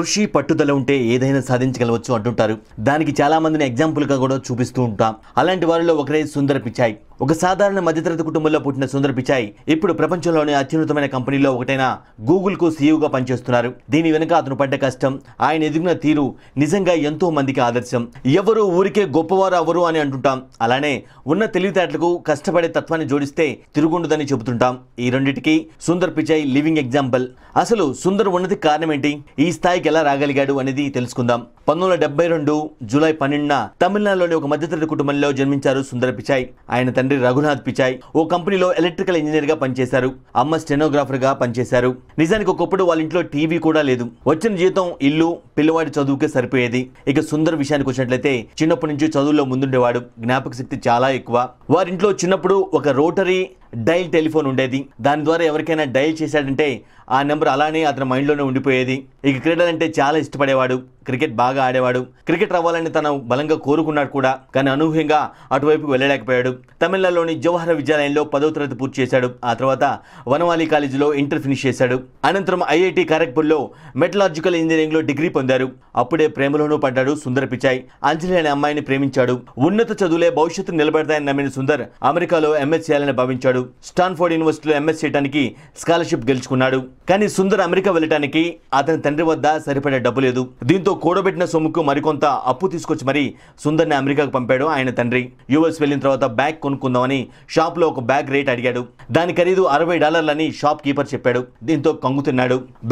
కృషి పట్టుదల ఉంటే ఏదైనా సాధించగలవచ్చు అంటుంటారు దానికి చాలా మందిని ఎగ్జాంపుల్గా కూడా చూపిస్తూ ఉంటాం అలాంటి వారిలో ఒకరే సుందర పిచాయ్ ఒక సాధారణ మధ్యతరగతి కుటుంబంలో పుట్టిన సుందర్ పిచాయ్ ఇప్పుడు ప్రపంచంలోనే అత్యున్నతమైన కంపెనీలో ఒకటైన గూగుల్ కు సీఈగా పనిచేస్తున్నారు దీని వెనుక అతను పడ్డ కష్టం ఆయన ఎదిగిన తీరు నిజంగా ఎంతో మందికి ఆదర్శం ఎవరు ఊరికే గొప్పవారు అవరు అని అంటుంటాం అలానే ఉన్న తెలివితేటలకు కష్టపడే తత్వాన్ని జోడిస్తే తిరుగుండదని చెబుతుంటాం ఈ రెండింటికి సుందర్ పిచాయ్ లివింగ్ ఎగ్జాంపుల్ అసలు సుందర్ ఉన్నది కారణం ఏంటి ఈ స్థాయికి ఎలా రాగలిగాడు అనేది తెలుసుకుందాం పంతొమ్మిది డెబ్బై రెండు జూలై పన్నెండున తమిళనాడులోని ఒక మధ్యతరగతి కుటుంబంలో జన్మించారు సుందర్ పిచాయ్ ఆయన తండ్రి తండ్రి రఘునాథ్ పిచాయ్ ఓ కంపెనీలో ఎలక్ట్రికల్ ఇంజనీర్గా పనిచేశారు అమ్మ స్టెనోగ్రాఫర్గా పనిచేశారు నిజానికి ఒకప్పుడు వాళ్ళ ఇంట్లో టీవీ కూడా లేదు వచ్చిన జీతం ఇల్లు పిల్లవాడి చదువుకే సరిపోయేది ఇక సుందర విషయానికి వచ్చినట్లయితే చిన్నప్పటి నుంచి చదువుల్లో ముందుండేవాడు జ్ఞాపక శక్తి చాలా ఎక్కువ వారింట్లో చిన్నప్పుడు ఒక రోటరీ డైల్ టెలిఫోన్ ఉండేది దాని ద్వారా ఎవరికైనా డైల్ చేశాడంటే ఆ నెంబర్ అలానే అతని మైండ్లోనే ఉండిపోయేది ఇక క్రీడలంటే చాలా ఇష్టపడేవాడు క్రికెట్ బాగా ఆడేవాడు క్రికెట్ రావాలని తను బలంగా కోరుకున్నాడు కూడా కానీ అనూహ్యంగా అటువైపు వెళ్ళలేకపోయాడు తమిళనాడులోని జవహర్ విద్యాలయంలో పదో తరగతి పూర్తి చేశాడు ఆ తర్వాత వనవాలి కాలేజీలో ఇంటర్ ఫినిష్ చేశాడు అనంతరం ఐఐటి ఖరగ్పూర్లో మెటలాజికల్ ఇంజనీరింగ్లో డిగ్రీ పొందారు అప్పుడే ప్రేమలోనూ పడ్డాడు సుందర్ పిచాయ్ అంజలి అనే అమ్మాయిని ప్రేమించాడు ఉన్నత చదువులే భవిష్యత్తు నిలబెడతాయని నమ్మిన సుందర్ అమెరికాలో ఎంఎస్ చేయాలని భావించాడు చేశాడు స్టాన్ఫోర్డ్ యూనివర్సిటీలో ఎంఎస్ చేయడానికి స్కాలర్షిప్ గెలుచుకున్నాడు కానీ సుందర్ అమెరికా వెళ్ళటానికి అతని తండ్రి వద్ద సరిపడే డబ్బు లేదు దీంతో కూడబెట్టిన సొమ్ముకు మరికొంత అప్పు తీసుకొచ్చి మరీ సుందర్ని అమెరికాకు పంపాడు ఆయన తండ్రి యుఎస్ వెళ్ళిన తర్వాత బ్యాగ్ కొనుక్కుందామని షాప్ లో ఒక బ్యాగ్ రేట్ అడిగాడు దాని ఖరీదు అరవై డాలర్లని షాప్ కీపర్ చెప్పాడు దీంతో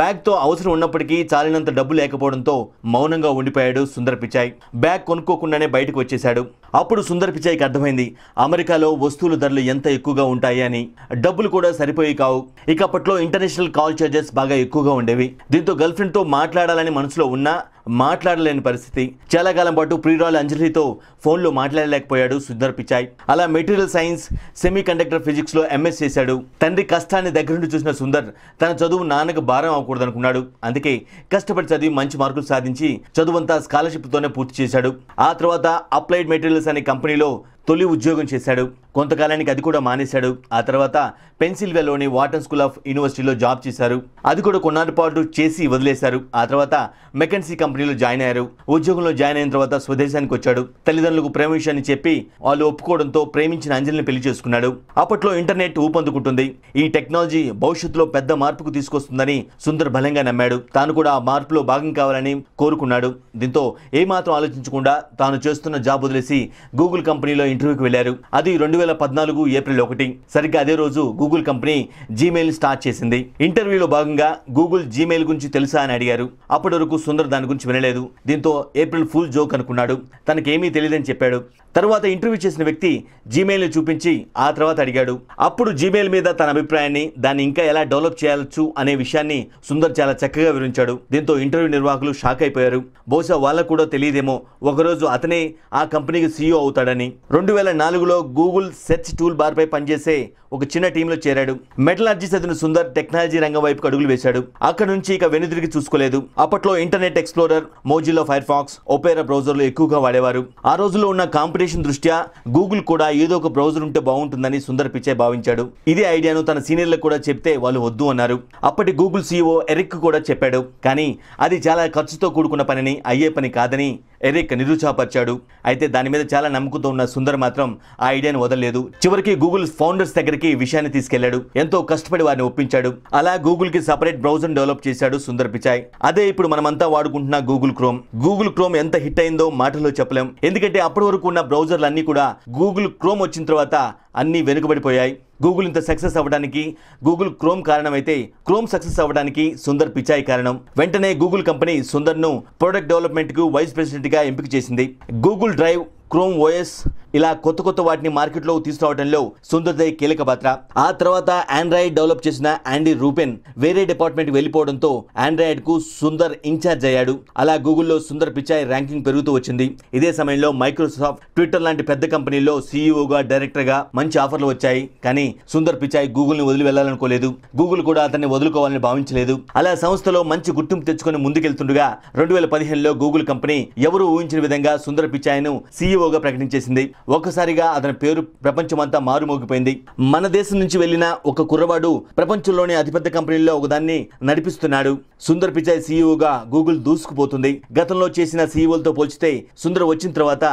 బ్యాగ్ తో అవసరం ఉన్నప్పటికీ చాలినంత డబ్బు లేకపోవడంతో మౌనంగా ఉండిపోయాడు సుందర్ పిచాయ్ బ్యాగ్ కొనుక్కోకుండానే బయటకు వచ్చేశాడు అప్పుడు సుందర్ పిచాయ్కి అర్థమైంది అమెరికాలో వస్తువుల ధరలు ఎంత ఎక్కువగా ఉంటాయి అయ్యాయని డబ్బులు కూడా సరిపోయి కావు అప్పట్లో ఇంటర్నేషనల్ కాల్ చార్జెస్ బాగా ఎక్కువగా ఉండేవి దీంతో గర్ల్ఫ్రెండ్ తో మాట్లాడాలని మనసులో ఉన్నా మాట్లాడలేని పరిస్థితి చాలా కాలం పాటు ప్రియురాలు అంజలితో ఫోన్లో మాట్లాడలేకపోయాడు సుందర్ పిచాయ్ అలా మెటీరియల్ సైన్స్ సెమీ కండక్టర్ ఫిజిక్స్లో ఎంఎస్ చేశాడు తండ్రి కష్టాన్ని దగ్గర నుండి చూసిన సుందర్ తన చదువు నాన్నకు భారం అవ్వకూడదు అనుకున్నాడు అందుకే కష్టపడి చదివి మంచి మార్కులు సాధించి చదువంతా స్కాలర్షిప్తోనే పూర్తి చేశాడు ఆ తర్వాత అప్లైడ్ మెటీరియల్స్ అనే కంపెనీలో తొలి ఉద్యోగం చేశాడు కొంతకాలానికి అది కూడా మానేశాడు ఆ తర్వాత పెన్సిల్వేలోని వాటన్ స్కూల్ ఆఫ్ యూనివర్సిటీలో జాబ్ చేశారు అది కూడా కొన్నాళ్ళ పాటు చేసి వదిలేశారు ఆ తర్వాత మెకెన్సీ కంపెనీ కంపెనీలో జాయిన్ అయ్యారు ఉద్యోగంలో జాయిన్ అయిన తర్వాత స్వదేశానికి వచ్చాడు తల్లిదండ్రులకు ప్రేమ విషయాన్ని చెప్పి వాళ్ళు ఒప్పుకోవడంతో ప్రేమించిన అంజలిని పెళ్లి చేసుకున్నాడు అప్పట్లో ఇంటర్నెట్ ఊపందుకుంటుంది ఈ టెక్నాలజీ భవిష్యత్తులో పెద్ద మార్పుకు తీసుకొస్తుందని సుందర్ బలంగా నమ్మాడు తాను కూడా ఆ మార్పులో భాగం కావాలని కోరుకున్నాడు దీంతో ఏమాత్రం ఆలోచించకుండా తాను చేస్తున్న జాబ్ వదిలేసి గూగుల్ కంపెనీలో ఇంటర్వ్యూకి వెళ్లారు అది రెండు వేల పద్నాలుగు ఏప్రిల్ ఒకటి సరిగ్గా అదే రోజు గూగుల్ కంపెనీ జీమెయిల్ స్టార్ట్ చేసింది ఇంటర్వ్యూలో భాగంగా గూగుల్ జీమెయిల్ గురించి తెలుసా అని అడిగారు అప్పటి వరకు సుందర్ దాని గురించి వినలేదు దీంతో ఏప్రిల్ ఫుల్ జోక్ అనుకున్నాడు తనకేమీ తెలియదని చెప్పాడు తర్వాత ఇంటర్వ్యూ చేసిన వ్యక్తి జీమెయిల్ని చూపించి ఆ తర్వాత అడిగాడు అప్పుడు జీమెయిల్ మీద తన అభిప్రాయాన్ని దాన్ని ఇంకా ఎలా డెవలప్ చేయవచ్చు అనే విషయాన్ని సుందర్ చాలా చక్కగా వివరించాడు దీంతో ఇంటర్వ్యూ నిర్వాహకులు షాక్ అయిపోయారు బహుశా వాళ్ళకు కూడా తెలియదేమో ఒకరోజు అతనే ఆ కంపెనీకి సీఈఓ అవుతాడని రెండు వేల నాలుగులో గూగుల్ సెర్చ్ టూల్ బార్పై పనిచేసే ఒక చిన్న టీంలో చేరాడు మెటలార్జీ చదివిన సుందర్ టెక్నాలజీ రంగం వైపు అడుగులు వేశాడు అక్కడ నుంచి ఇక వెనుదిరిగి చూసుకోలేదు అప్పట్లో Internet Explorer Mozilla Firefox Opera బ్రౌజర్లు ఎక్కువగా వాడేవారు ఆ రోజుల్లో ఉన్న కాంపిటీషన్ జనరేషన్ దృష్ట్యా గూగుల్ కూడా ఏదో ఒక బ్రౌజర్ ఉంటే బాగుంటుందని సుందర్ పిచ్చాయ్ భావించాడు ఇదే ఐడియాను తన సీనియర్లకు కూడా చెప్తే వాళ్ళు వద్దు అన్నారు అప్పటి గూగుల్ సీఈఓ ఎరిక్ కూడా చెప్పాడు కానీ అది చాలా ఖర్చుతో కూడుకున్న పనిని అయ్యే పని కాదని ఎరిక్ నిరుత్సాహపరిచాడు అయితే దాని మీద చాలా నమ్మకంతో ఉన్న సుందర్ మాత్రం ఆ ఐడియాను వదలలేదు చివరికి గూగుల్ ఫౌండర్స్ దగ్గరికి విషయాన్ని తీసుకెళ్లాడు ఎంతో కష్టపడి వారిని ఒప్పించాడు అలా గూగుల్ కి సపరేట్ బ్రౌజర్ డెవలప్ చేశాడు సుందర్ పిచాయ్ అదే ఇప్పుడు మనమంతా వాడుకుంటున్న గూగుల్ క్రోమ్ గూగుల్ క్రోమ్ ఎంత హిట్ అయిందో మాటల్లో చెప్పలేం ఎందుకంటే అప్పటి వరకు ఉన్న బ్రౌజర్లన్నీ కూడా గూగుల్ క్రోమ్ వచ్చిన తర్వాత అన్నీ వెనుకబడిపోయాయి గూగుల్ ఇంత సక్సెస్ అవ్వడానికి గూగుల్ క్రోమ్ కారణమైతే క్రోమ్ సక్సెస్ అవ్వడానికి సుందర్ పిచాయి కారణం వెంటనే గూగుల్ కంపెనీ సుందర్ను ప్రొడక్ట్ డెవలప్మెంట్కు వైస్ ప్రెసిడెంట్గా ఎంపిక చేసింది గూగుల్ డ్రైవ్ క్రోమ్ ఓఎస్ ఇలా కొత్త కొత్త వాటిని మార్కెట్లో తీసుకురావడంలో సుందర్దయ్ కీలక పాత్ర ఆ తర్వాత ఆండ్రాయిడ్ డెవలప్ చేసిన ఆండీ రూపెన్ వేరే డిపార్ట్మెంట్ వెళ్ళిపోవడంతో ఆండ్రాయిడ్ కు సుందర్ ఇన్ఛార్జ్ అయ్యాడు అలా గూగుల్లో సుందర్ పిచాయ్ ర్యాంకింగ్ పెరుగుతూ వచ్చింది ఇదే సమయంలో మైక్రోసాఫ్ట్ ట్విట్టర్ లాంటి పెద్ద కంపెనీల్లో సీఈఓగా డైరెక్టర్గా మంచి ఆఫర్లు వచ్చాయి కానీ సుందర్ పిచాయ్ గూగుల్ని వదిలి వెళ్ళాలనుకోలేదు గూగుల్ కూడా అతన్ని వదులుకోవాలని భావించలేదు అలా సంస్థలో మంచి గుర్తింపు తెచ్చుకుని ముందుకెళ్తుండగా రెండు వేల పదిహేనులో గూగుల్ కంపెనీ ఎవరు ఊహించిన విధంగా సుందర్ ను సీఈఓగా ప్రకటించేసింది ఒక్కసారిగా అతని పేరు ప్రపంచమంతా మారుమోగిపోయింది మన దేశం నుంచి వెళ్ళిన ఒక కుర్రవాడు ప్రపంచంలోనే అతిపెద్ద కంపెనీల్లో ఒకదాన్ని నడిపిస్తున్నాడు సుందర్ పిచాయ్ సీఈఓగా గూగుల్ దూసుకుపోతుంది గతంలో చేసిన సీఈఓలతో పోల్చితే సుందర్ వచ్చిన తర్వాత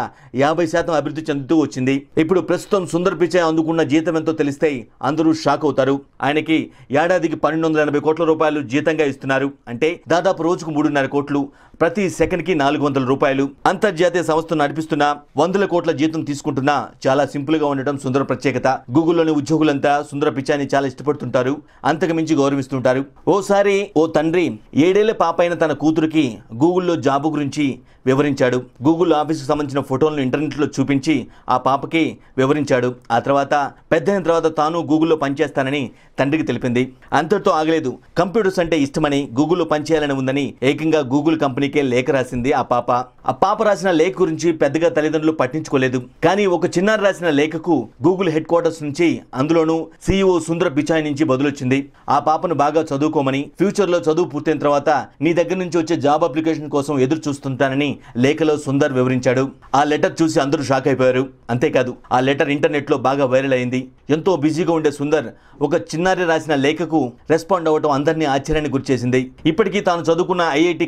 యాభై శాతం అభివృద్ధి చెందుతూ వచ్చింది ఇప్పుడు ప్రస్తుతం సుందర్ పిచాయ్ అందుకున్న జీతం ఎంతో తెలిస్తే అందరూ షాక్ అవుతారు ఆయనకి ఏడాదికి పన్నెండు వందల ఎనభై కోట్ల రూపాయలు జీతంగా ఇస్తున్నారు అంటే దాదాపు రోజుకు మూడున్నర కోట్లు ప్రతి సెకండ్కి నాలుగు వందల రూపాయలు అంతర్జాతీయ సంస్థను నడిపిస్తున్న వందల కోట్ల జీతం తీసుకు తీసుకుంటున్నా చాలా గా ఉండటం సుందర ప్రత్యేకత గూగుల్లోని ఉద్యోగులంతా సుందర పిచ్చాన్ని చాలా ఇష్టపడుతుంటారు అంతకుమించి గౌరవిస్తుంటారు ఓసారి ఓ తండ్రి ఏడేళ్ల అయిన తన కూతురికి గూగుల్లో జాబు గురించి వివరించాడు గూగుల్ ఆఫీస్కి సంబంధించిన ఫోటోలను ఇంటర్నెట్లో చూపించి ఆ పాపకి వివరించాడు ఆ తర్వాత పెద్దయిన తర్వాత తాను గూగుల్లో పనిచేస్తానని తండ్రికి తెలిపింది అంతటితో ఆగలేదు కంప్యూటర్స్ అంటే ఇష్టమని గూగుల్లో పనిచేయాలని ఉందని ఏకంగా గూగుల్ కంపెనీకే లేఖ రాసింది ఆ పాప ఆ పాప రాసిన లేఖ గురించి పెద్దగా తల్లిదండ్రులు పట్టించుకోలేదు కానీ కానీ ఒక చిన్నారి రాసిన లేఖకు గూగుల్ హెడ్ క్వార్టర్స్ నుంచి అందులోనూ సీఈఓ సుందర పిచాయ్ నుంచి బదులొచ్చింది ఆ పాపను బాగా చదువుకోమని ఫ్యూచర్లో చదువు పూర్తయిన తర్వాత నీ దగ్గర నుంచి వచ్చే జాబ్ అప్లికేషన్ కోసం ఎదురు చూస్తుంటానని లేఖలో సుందర్ వివరించాడు ఆ లెటర్ చూసి అందరూ షాక్ అయిపోయారు అంతేకాదు ఆ లెటర్ ఇంటర్నెట్లో బాగా వైరల్ అయింది ఎంతో బిజీగా ఉండే సుందర్ ఒక చిన్నారి రాసిన లేఖకు రెస్పాండ్ అవ్వటం అందరినీ ఆశ్చర్యానికి గురిచేసింది ఇప్పటికీ తాను చదువుకున్న ఐఐటి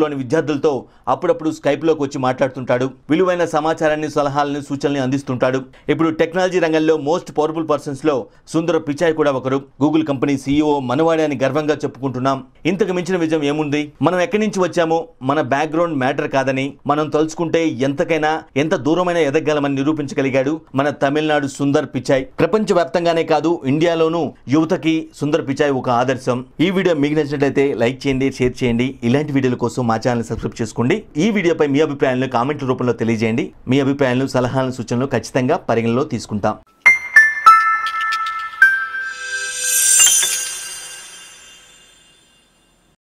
లోని విద్యార్థులతో అప్పుడప్పుడు స్కైప్లోకి వచ్చి మాట్లాడుతుంటాడు విలువైన సమాచారాన్ని సలహాలను సూచనలు అందిస్తుంటాడు ఇప్పుడు టెక్నాలజీ రంగంలో మోస్ట్ పవర్ఫుల్ లో సుందర పిచాయ్ కూడా ఒకరు గూగుల్ కంపెనీ సీఈఓ మనవాడే అని గర్వంగా చెప్పుకుంటున్నాం ఇంతకు మించిన విజయం ఏముంది మనం ఎక్కడి నుంచి వచ్చామో మన బ్యాక్గ్రౌండ్ మ్యాటర్ కాదని మనం తలుచుకుంటే ఎంతకైనా ఎంత దూరమైనా ఎదగలమని నిరూపించగలిగాడు మన తమిళనాడు సుందర్ పిచాయ్ ప్రపంచ వ్యాప్తంగానే కాదు ఇండియాలోనూ యువతకి సుందర్ పిచాయ్ ఒక ఆదర్శం ఈ వీడియో మీకు నచ్చినట్లయితే లైక్ చేయండి షేర్ చేయండి ఇలాంటి వీడియోల కోసం మా ఛానల్ సబ్స్క్రైబ్ చేసుకోండి ఈ వీడియోపై మీ అభిప్రాయాలను కామెంట్ల రూపంలో తెలియజేయండి మీ అభిప్రాయాలను సలహాలు సూచనలు ఖచ్చితంగా పరిగణలో తీసుకుంటాం